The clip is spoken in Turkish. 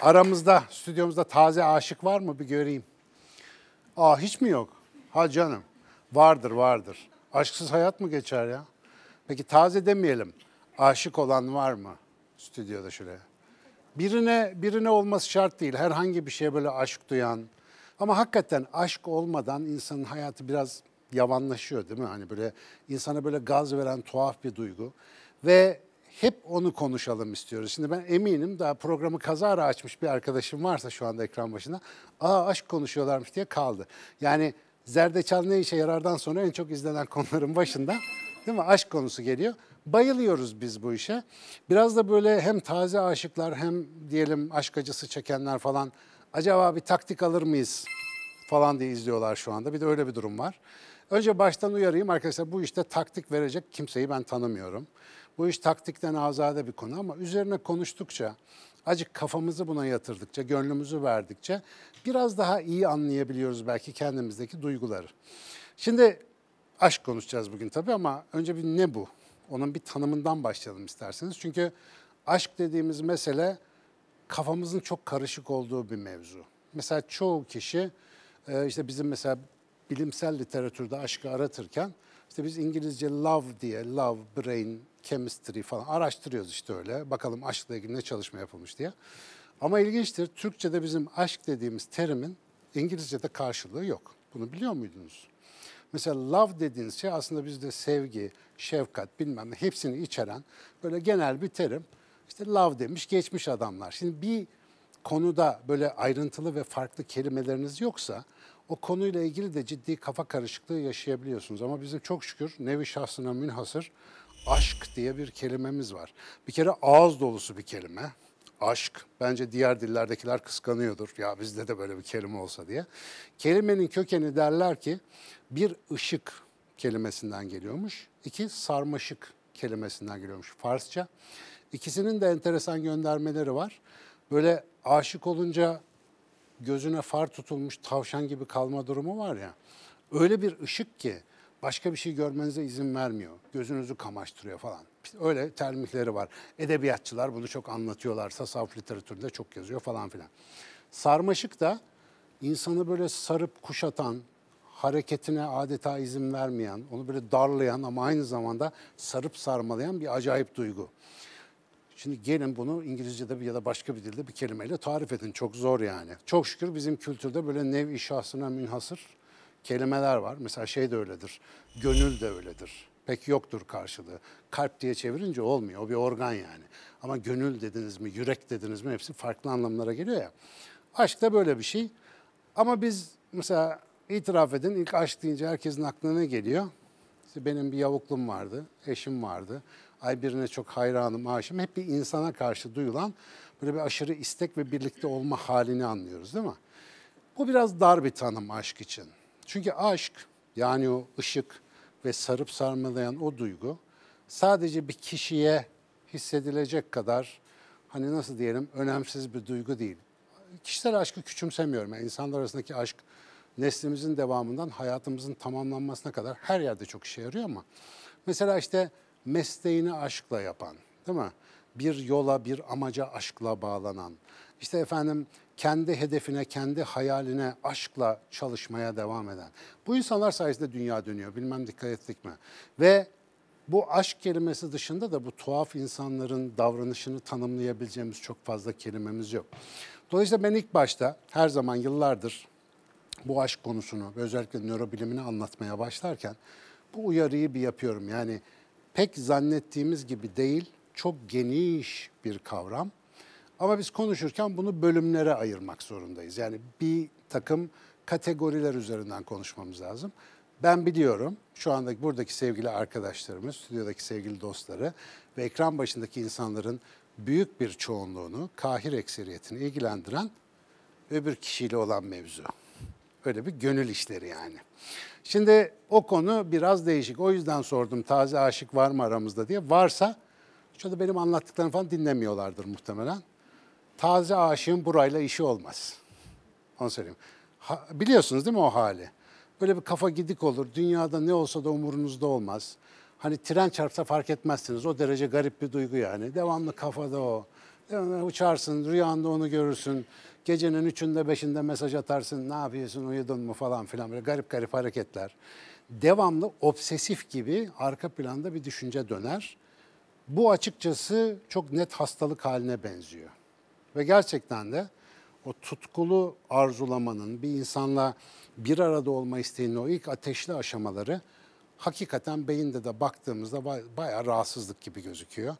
Aramızda, stüdyomuzda taze aşık var mı bir göreyim. Aa hiç mi yok? Ha canım. Vardır, vardır. Aşksız hayat mı geçer ya? Peki taze demeyelim. Aşık olan var mı stüdyoda şuraya? Birine birine olması şart değil. Herhangi bir şeye böyle aşk duyan. Ama hakikaten aşk olmadan insanın hayatı biraz yavanlaşıyor değil mi? Hani böyle insana böyle gaz veren tuhaf bir duygu. Ve hep onu konuşalım istiyoruz. Şimdi ben eminim daha programı kazara açmış bir arkadaşım varsa şu anda ekran başında aa aşk konuşuyorlarmış diye kaldı. Yani Zerdeçal ne işe yarardan sonra en çok izlenen konuların başında değil mi aşk konusu geliyor. Bayılıyoruz biz bu işe. Biraz da böyle hem taze aşıklar hem diyelim aşk acısı çekenler falan acaba bir taktik alır mıyız falan diye izliyorlar şu anda. Bir de öyle bir durum var. Önce baştan uyarayım arkadaşlar bu işte taktik verecek kimseyi ben tanımıyorum. Bu iş taktikten azade bir konu ama üzerine konuştukça, acık kafamızı buna yatırdıkça, gönlümüzü verdikçe biraz daha iyi anlayabiliyoruz belki kendimizdeki duyguları. Şimdi aşk konuşacağız bugün tabii ama önce bir ne bu? Onun bir tanımından başlayalım isterseniz. Çünkü aşk dediğimiz mesele kafamızın çok karışık olduğu bir mevzu. Mesela çoğu kişi e, işte bizim mesela bilimsel literatürde aşkı aratırken işte biz İngilizce love diye love, brain, chemistry falan araştırıyoruz işte öyle. Bakalım aşkla ilgili ne çalışma yapılmış diye. Ama ilginçtir Türkçe'de bizim aşk dediğimiz terimin İngilizce'de karşılığı yok. Bunu biliyor muydunuz? Mesela love dediğiniz şey aslında bizde sevgi, şefkat bilmem ne hepsini içeren böyle genel bir terim. İşte love demiş geçmiş adamlar. Şimdi bir konuda böyle ayrıntılı ve farklı kelimeleriniz yoksa o konuyla ilgili de ciddi kafa karışıklığı yaşayabiliyorsunuz. Ama bizim çok şükür nevi şahsına münhasır aşk diye bir kelimemiz var. Bir kere ağız dolusu bir kelime. Aşk. Bence diğer dillerdekiler kıskanıyordur. Ya bizde de böyle bir kelime olsa diye. Kelimenin kökeni derler ki bir ışık kelimesinden geliyormuş. İki sarmaşık kelimesinden geliyormuş Farsça. İkisinin de enteresan göndermeleri var. Böyle aşık olunca gözüne far tutulmuş tavşan gibi kalma durumu var ya. Öyle bir ışık ki başka bir şey görmenize izin vermiyor. Gözünüzü kamaştırıyor falan. Öyle termikleri var. Edebiyatçılar bunu çok anlatıyorlar. Sasaf literatüründe çok yazıyor falan filan. Sarmaşık da insanı böyle sarıp kuşatan, hareketine adeta izin vermeyen, onu böyle darlayan ama aynı zamanda sarıp sarmalayan bir acayip duygu. Şimdi gelin bunu İngilizce'de ya da başka bir dilde bir kelimeyle tarif edin. Çok zor yani. Çok şükür bizim kültürde böyle nev şahsına münhasır kelimeler var. Mesela şey de öyledir. Gönül de öyledir. Pek yoktur karşılığı. Kalp diye çevirince olmuyor. O bir organ yani. Ama gönül dediniz mi, yürek dediniz mi hepsi farklı anlamlara geliyor ya. Aşk da böyle bir şey. Ama biz mesela itiraf edin ilk aşk deyince herkesin aklına ne geliyor? İşte benim bir yavuklum vardı, eşim vardı ay birine çok hayranım, aşığım. Hep bir insana karşı duyulan böyle bir aşırı istek ve birlikte olma halini anlıyoruz değil mi? Bu biraz dar bir tanım aşk için. Çünkü aşk yani o ışık ve sarıp sarmalayan o duygu sadece bir kişiye hissedilecek kadar hani nasıl diyelim önemsiz bir duygu değil. Kişisel aşkı küçümsemiyorum. Yani İnsanlar arasındaki aşk neslimizin devamından hayatımızın tamamlanmasına kadar her yerde çok işe yarıyor ama mesela işte mesleğini aşkla yapan, değil mi? Bir yola, bir amaca aşkla bağlanan, işte efendim kendi hedefine, kendi hayaline aşkla çalışmaya devam eden. Bu insanlar sayesinde dünya dönüyor. Bilmem dikkat ettik mi? Ve bu aşk kelimesi dışında da bu tuhaf insanların davranışını tanımlayabileceğimiz çok fazla kelimemiz yok. Dolayısıyla ben ilk başta her zaman yıllardır bu aşk konusunu özellikle nörobilimini anlatmaya başlarken bu uyarıyı bir yapıyorum. Yani pek zannettiğimiz gibi değil, çok geniş bir kavram. Ama biz konuşurken bunu bölümlere ayırmak zorundayız. Yani bir takım kategoriler üzerinden konuşmamız lazım. Ben biliyorum şu andaki buradaki sevgili arkadaşlarımız, stüdyodaki sevgili dostları ve ekran başındaki insanların büyük bir çoğunluğunu, kahir ekseriyetini ilgilendiren öbür kişiyle olan mevzu. Öyle bir gönül işleri yani. Şimdi o konu biraz değişik. O yüzden sordum taze aşık var mı aramızda diye. Varsa şurada benim anlattıklarımı falan dinlemiyorlardır muhtemelen. Taze aşığın burayla işi olmaz. Onu söyleyeyim. Ha, biliyorsunuz değil mi o hali? Böyle bir kafa gidik olur. Dünyada ne olsa da umurunuzda olmaz. Hani tren çarpsa fark etmezsiniz. O derece garip bir duygu yani. Devamlı kafada o. Devamlı uçarsın, rüyanda onu görürsün. Gecenin üçünde beşinde mesaj atarsın. Ne yapıyorsun, uyudun mu falan filan. Böyle garip garip hareketler devamlı obsesif gibi arka planda bir düşünce döner. Bu açıkçası çok net hastalık haline benziyor. Ve gerçekten de o tutkulu arzulamanın bir insanla bir arada olma isteğinin o ilk ateşli aşamaları hakikaten beyinde de baktığımızda bayağı rahatsızlık gibi gözüküyor.